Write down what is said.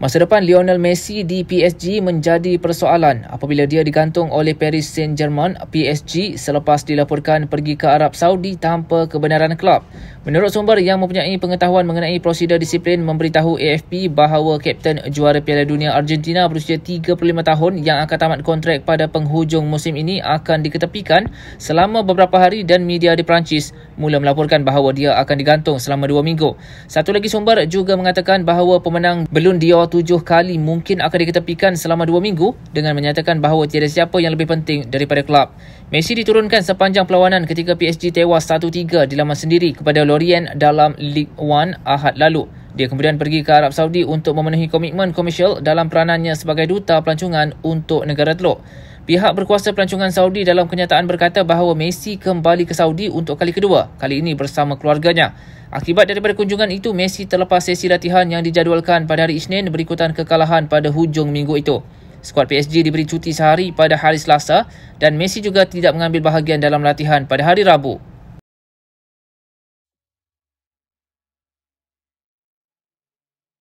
Masa depan Lionel Messi di PSG menjadi persoalan apabila dia digantung oleh Paris Saint-Germain PSG selepas dilaporkan pergi ke Arab Saudi tanpa kebenaran klub. Menurut sumber yang mempunyai pengetahuan mengenai prosedur disiplin memberitahu AFP bahawa kapten juara Piala Dunia Argentina berusia 35 tahun yang akan tamat kontrak pada penghujung musim ini akan diketepikan selama beberapa hari dan media di Perancis mula melaporkan bahawa dia akan digantung selama dua minggu. Satu lagi sumber juga mengatakan bahawa pemenang Ballon d'Or tujuh kali mungkin akan diketepikan selama dua minggu dengan menyatakan bahawa tiada siapa yang lebih penting daripada klub. Messi diturunkan sepanjang perlawanan ketika PSG tewas 1-3 di laman sendiri kepada Lorient dalam League One Ahad lalu. Dia kemudian pergi ke Arab Saudi untuk memenuhi komitmen komersial dalam peranannya sebagai duta pelancongan untuk negara Teluk. Pihak berkuasa pelancongan Saudi dalam kenyataan berkata bahawa Messi kembali ke Saudi untuk kali kedua, kali ini bersama keluarganya. Akibat daripada kunjungan itu, Messi terlepas sesi latihan yang dijadualkan pada hari Isnin berikutan kekalahan pada hujung minggu itu. Skuad PSG diberi cuti sehari pada hari Selasa dan Messi juga tidak mengambil bahagian dalam latihan pada hari Rabu.